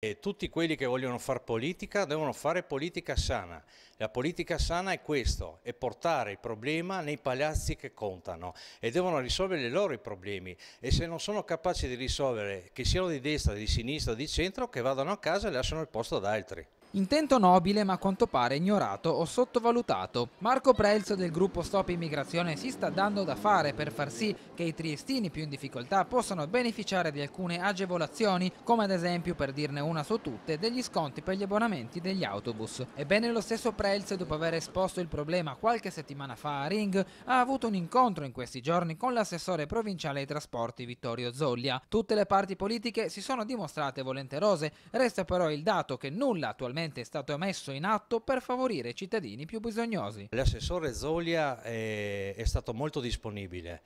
E tutti quelli che vogliono fare politica devono fare politica sana. La politica sana è questo, è portare il problema nei palazzi che contano e devono risolvere i loro problemi e se non sono capaci di risolvere, che siano di destra, di sinistra, di centro, che vadano a casa e lasciano il posto ad altri. Intento nobile ma a quanto pare ignorato o sottovalutato. Marco Prelzo del gruppo Stop Immigrazione si sta dando da fare per far sì che i triestini più in difficoltà possano beneficiare di alcune agevolazioni, come ad esempio, per dirne una su tutte, degli sconti per gli abbonamenti degli autobus. Ebbene lo stesso Prelzo, dopo aver esposto il problema qualche settimana fa a Ring, ha avuto un incontro in questi giorni con l'assessore provinciale ai trasporti Vittorio Zoglia. Tutte le parti politiche si sono dimostrate volenterose, resta però il dato che nulla attualmente recentemente è stato messo in atto per favorire i cittadini più bisognosi. L'assessore Zolia è, è stato molto disponibile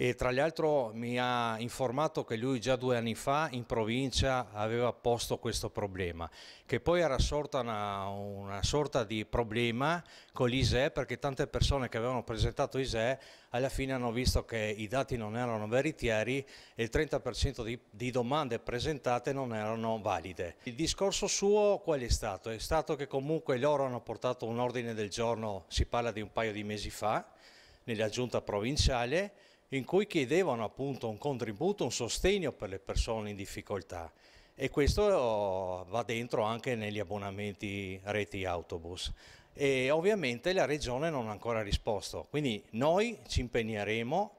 e tra l'altro mi ha informato che lui già due anni fa in provincia aveva posto questo problema, che poi era sorta una, una sorta di problema con l'ISE perché tante persone che avevano presentato ISE alla fine hanno visto che i dati non erano veritieri e il 30% di, di domande presentate non erano valide. Il discorso suo qual è stato? È stato che comunque loro hanno portato un ordine del giorno, si parla di un paio di mesi fa, nella giunta provinciale, in cui chiedevano appunto un contributo, un sostegno per le persone in difficoltà e questo eh, va dentro anche negli abbonamenti reti autobus e ovviamente la regione non ha ancora risposto, quindi noi ci impegneremo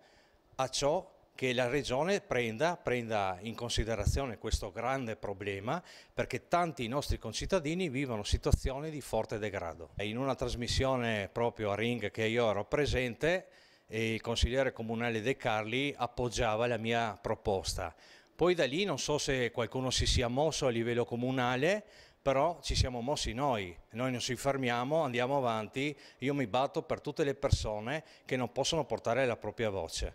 a ciò che la regione prenda, prenda in considerazione questo grande problema perché tanti nostri concittadini vivono situazioni di forte degrado. In una trasmissione proprio a Ring che io ero presente e il consigliere comunale De Carli appoggiava la mia proposta. Poi da lì non so se qualcuno si sia mosso a livello comunale, però ci siamo mossi noi, noi non ci fermiamo, andiamo avanti, io mi batto per tutte le persone che non possono portare la propria voce.